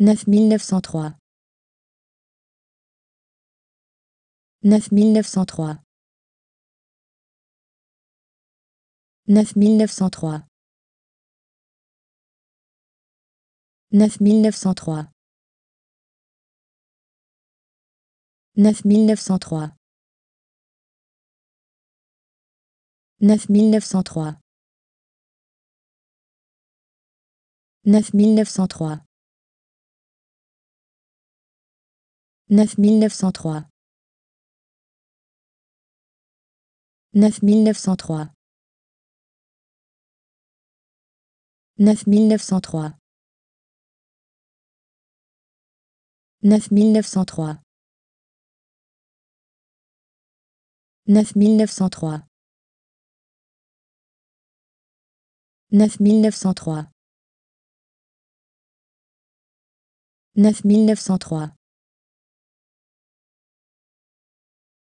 9903 9903 9903 9903 9903 9903 9903 9903 9903 9903 9903 9903 9903 9903